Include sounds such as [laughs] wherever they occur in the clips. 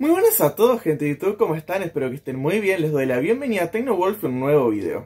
Muy buenas a todos gente de YouTube, ¿cómo están? Espero que estén muy bien, les doy la bienvenida a TecnoWolf en un nuevo video.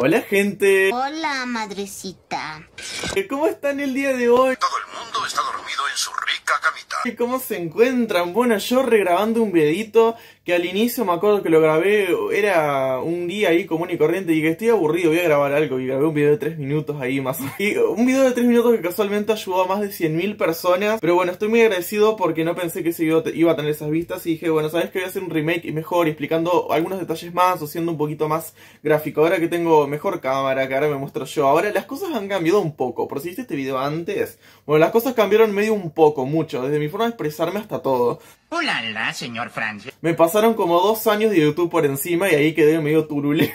Hola gente. Hola madrecita. Eh, ¿Cómo están el día de hoy? Todo el mundo está dormido en su rica camita. ¿Y cómo se encuentran? Bueno, yo regrabando un videito que al inicio me acuerdo que lo grabé, era un día ahí común y corriente, y que estoy aburrido, voy a grabar algo, y grabé un video de 3 minutos ahí más. [laughs] Y un video de 3 minutos que casualmente ayudó a más de 100.000 personas, pero bueno, estoy muy agradecido porque no pensé que ese video iba a tener esas vistas, y dije, bueno, sabes que voy a hacer un remake y mejor, explicando algunos detalles más, o siendo un poquito más gráfico, ahora que tengo mejor cámara, que ahora me muestro yo. Ahora, las cosas han cambiado un poco, por si viste este video antes, bueno, las cosas cambiaron medio un poco, mucho, desde mi forma de expresarme hasta todo. Hola, señor Francis Me pasaron como dos años de YouTube por encima y ahí quedé medio turuleco.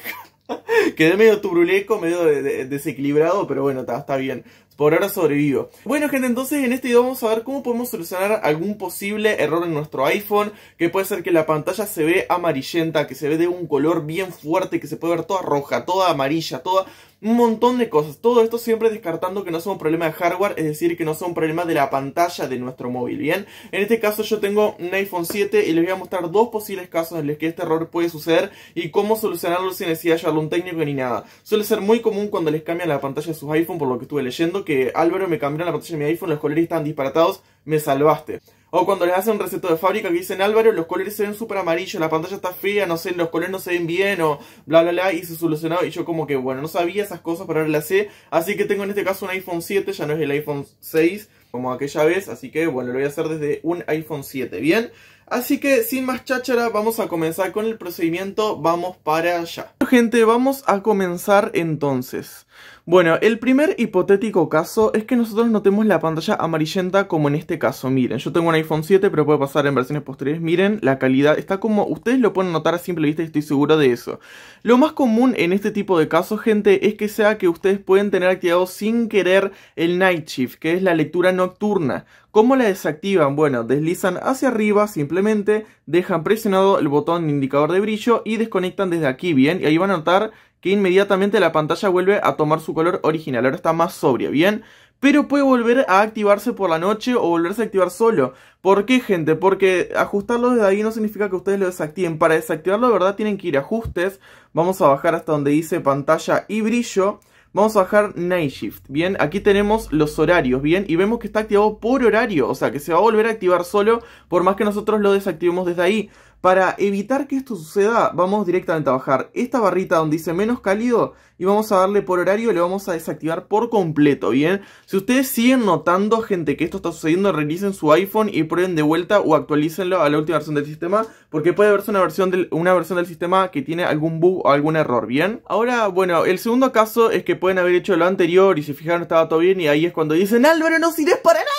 [laughs] quedé medio turuleco, medio desequilibrado, pero bueno, está, está bien. Por ahora sobrevivo. Bueno gente, entonces en este video vamos a ver cómo podemos solucionar algún posible error en nuestro iPhone, que puede ser que la pantalla se ve amarillenta, que se ve de un color bien fuerte, que se puede ver toda roja, toda amarilla, toda un montón de cosas. Todo esto siempre descartando que no sea un problema de hardware, es decir, que no sea un problema de la pantalla de nuestro móvil, ¿bien? En este caso yo tengo un iPhone 7 y les voy a mostrar dos posibles casos en los que este error puede suceder y cómo solucionarlo sin necesidad de llevarlo un técnico ni nada. Suele ser muy común cuando les cambian la pantalla de sus iPhone, por lo que estuve leyendo, que Álvaro me cambió la pantalla de mi iPhone, los colores están disparatados, me salvaste. O cuando les hacen un receto de fábrica que dicen Álvaro, los colores se ven súper amarillos, la pantalla está fría no sé, los colores no se ven bien, o bla bla bla, y se solucionó. Y yo, como que bueno, no sabía esas cosas, pero ahora las sé. Así que tengo en este caso un iPhone 7, ya no es el iPhone 6, como aquella vez. Así que bueno, lo voy a hacer desde un iPhone 7, ¿bien? Así que sin más cháchara, vamos a comenzar con el procedimiento, vamos para allá. Gente, vamos a comenzar entonces. Bueno, el primer hipotético caso es que nosotros notemos la pantalla amarillenta como en este caso, miren, yo tengo un iPhone 7 pero puede pasar en versiones posteriores, miren, la calidad está como, ustedes lo pueden notar a simple vista y estoy seguro de eso. Lo más común en este tipo de casos, gente, es que sea que ustedes pueden tener activado sin querer el Night Shift, que es la lectura nocturna. ¿Cómo la desactivan? Bueno, deslizan hacia arriba simplemente, dejan presionado el botón indicador de brillo y desconectan desde aquí, bien, y ahí van a notar que inmediatamente la pantalla vuelve a tomar su color original, ahora está más sobria, ¿bien? Pero puede volver a activarse por la noche o volverse a activar solo. ¿Por qué, gente? Porque ajustarlo desde ahí no significa que ustedes lo desactiven. Para desactivarlo, de verdad, tienen que ir a ajustes. Vamos a bajar hasta donde dice pantalla y brillo. Vamos a bajar Night Shift, ¿bien? Aquí tenemos los horarios, ¿bien? Y vemos que está activado por horario, o sea, que se va a volver a activar solo por más que nosotros lo desactivemos desde ahí. Para evitar que esto suceda, vamos directamente a bajar esta barrita donde dice menos cálido y vamos a darle por horario, le vamos a desactivar por completo, ¿bien? Si ustedes siguen notando, gente, que esto está sucediendo, realicen su iPhone y prueben de vuelta o actualícenlo a la última versión del sistema, porque puede verse una versión del, una versión del sistema que tiene algún bug o algún error, ¿bien? Ahora, bueno, el segundo caso es que pueden haber hecho lo anterior y se fijaron estaba todo bien y ahí es cuando dicen, Álvaro, no sirves para nada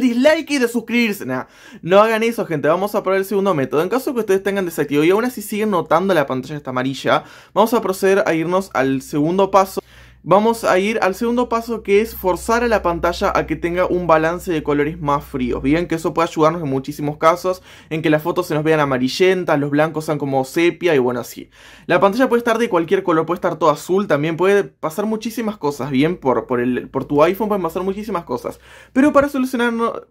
dislike y de suscribirse. no hagan eso, gente. Vamos a probar el segundo método. En caso que ustedes tengan desactivado y aún así siguen notando la pantalla está amarilla, vamos a proceder a irnos al segundo paso vamos a ir al segundo paso que es forzar a la pantalla a que tenga un balance de colores más fríos. Bien que eso puede ayudarnos en muchísimos casos, en que las fotos se nos vean amarillentas, los blancos sean como sepia y bueno, así. La pantalla puede estar de cualquier color, puede estar todo azul, también puede pasar muchísimas cosas, bien, por, tu iPhone pueden pasar muchísimas cosas. Pero para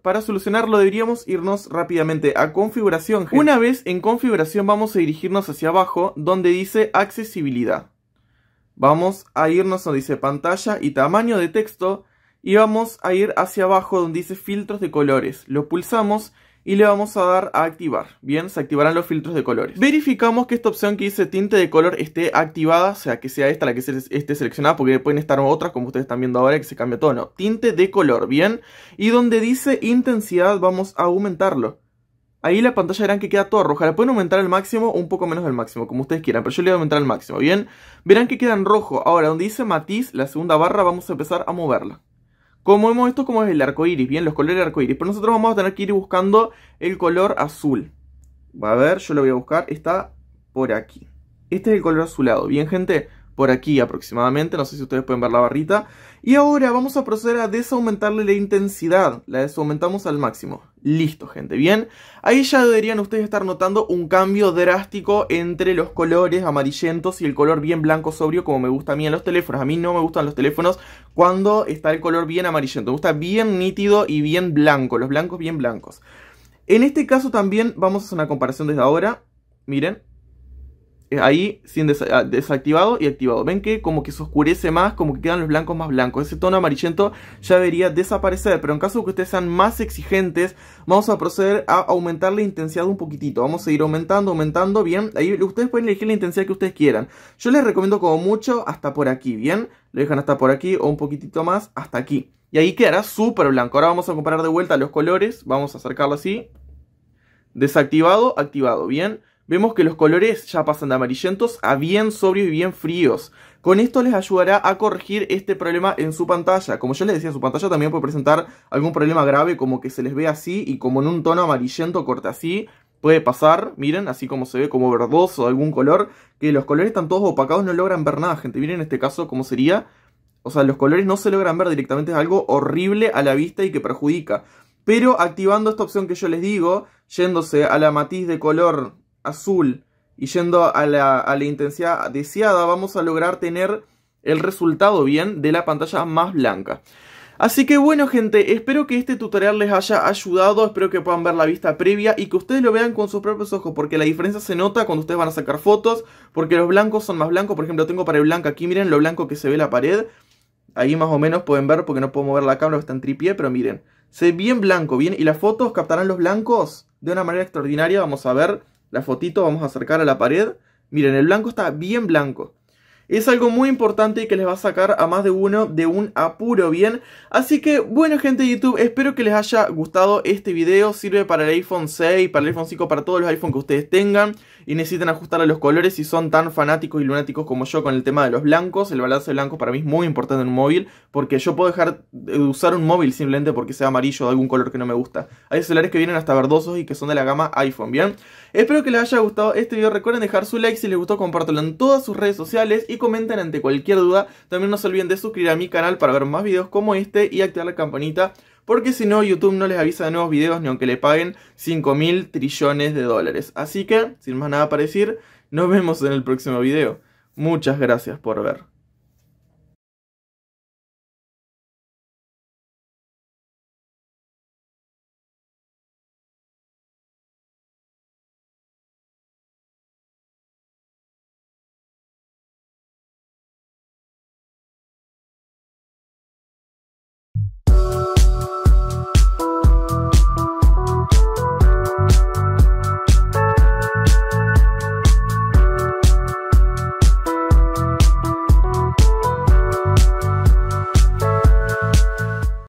para solucionarlo deberíamos irnos rápidamente a configuración. Una vez en configuración vamos a dirigirnos hacia abajo donde dice accesibilidad. Vamos a irnos donde dice pantalla y tamaño de texto y vamos a ir hacia abajo donde dice filtros de colores. Lo pulsamos y le vamos a dar a activar. Bien, se activarán los filtros de colores. Verificamos que esta opción que dice tinte de color esté activada, o sea, que sea esta la que esté seleccionada, porque pueden estar otras, como ustedes están viendo ahora, que se cambia tono. Tinte de color, bien. Y donde dice intensidad, vamos a aumentarlo. Ahí la pantalla verán que queda toda roja. La pueden aumentar al máximo o un poco menos del máximo, como ustedes quieran. Pero yo le voy a aumentar al máximo, ¿bien? Verán que queda en rojo. Ahora, donde dice matiz, la segunda barra, vamos a empezar a moverla. Como vemos, esto como es el arco iris, ¿bien? Los colores del arco iris. Pero nosotros vamos a tener que ir buscando el color azul. Va A ver, yo lo voy a buscar. Está por aquí. Este es el color azulado, ¿bien, gente? por aquí aproximadamente, no sé si ustedes pueden ver la barrita. Y ahora vamos a proceder a desaumentarle la intensidad, la desaumentamos al máximo. Listo, gente, bien. Ahí ya deberían ustedes estar notando un cambio drástico entre los colores amarillentos y el color bien blanco sobrio como me gusta a mí en los teléfonos. A mí no me gustan los teléfonos cuando está el color bien amarillento, me gusta bien nítido y bien blanco, los blancos bien blancos. En este caso también vamos a hacer una comparación desde ahora. Miren, ahí sin ah, desactivado y activado. Ven que como que se oscurece más, como que quedan los blancos más blancos. Ese tono amarillento ya debería desaparecer, pero en caso de que ustedes sean más exigentes, vamos a proceder a aumentar la intensidad un poquitito. Vamos a ir aumentando, aumentando, bien. Ahí ustedes pueden elegir la intensidad que ustedes quieran. Yo les recomiendo como mucho hasta por aquí, bien. Lo dejan hasta por aquí o un poquitito más hasta aquí. Y ahí quedará súper blanco. Ahora vamos a comparar de vuelta los colores. Vamos a acercarlo así. Desactivado, activado, bien. Vemos que los colores ya pasan de amarillentos a bien sobrios y bien fríos. Con esto les ayudará a corregir este problema en su pantalla. Como yo les decía, su pantalla también puede presentar algún problema grave, como que se les ve así y como en un tono amarillento corte así. Puede pasar, miren, así como se ve como verdoso algún color, que los colores están todos opacados, no logran ver nada, gente. Miren en este caso cómo sería. O sea, los colores no se logran ver directamente, es algo horrible a la vista y que perjudica. Pero activando esta opción que yo les digo, yéndose a la matiz de color azul y yendo a la, intensidad deseada, vamos a lograr tener el resultado bien de la pantalla más blanca. Así que bueno gente, espero que este tutorial les haya ayudado, espero que puedan ver la vista previa y que ustedes lo vean con sus propios ojos, porque la diferencia se nota cuando ustedes van a sacar fotos, porque los blancos son más blancos, por ejemplo tengo pared blanca aquí, miren lo blanco que se ve la pared, ahí más o menos pueden ver porque no puedo mover la cámara, está en tripié, pero miren, se ve bien blanco, bien, y las fotos captarán los blancos de una manera extraordinaria, vamos a ver, la fotito, vamos a acercar a la pared. Miren, el blanco está bien blanco. Es algo muy importante y que les va a sacar a más de uno de un apuro bien. Así que bueno gente de YouTube, espero que les haya gustado este video. Sirve para el iPhone 6, para el iPhone 5, para todos los iPhones que ustedes tengan. Y necesitan ajustar a los colores si son tan fanáticos y lunáticos como yo con el tema de los blancos. El balance blanco para mí es muy importante en un móvil. Porque yo puedo dejar de usar un móvil simplemente porque sea amarillo o de algún color que no me gusta. Hay celulares que vienen hasta verdosos y que son de la gama iPhone, ¿bien? Espero que les haya gustado este video. Recuerden dejar su like si les gustó, compártelo en todas sus redes sociales comenten ante cualquier duda. También no se olviden de suscribir a mi canal para ver más videos como este y activar la campanita porque si no YouTube no les avisa de nuevos videos ni aunque le paguen 5 mil trillones de dólares. Así que, sin más nada para decir, nos vemos en el próximo video. Muchas gracias por ver.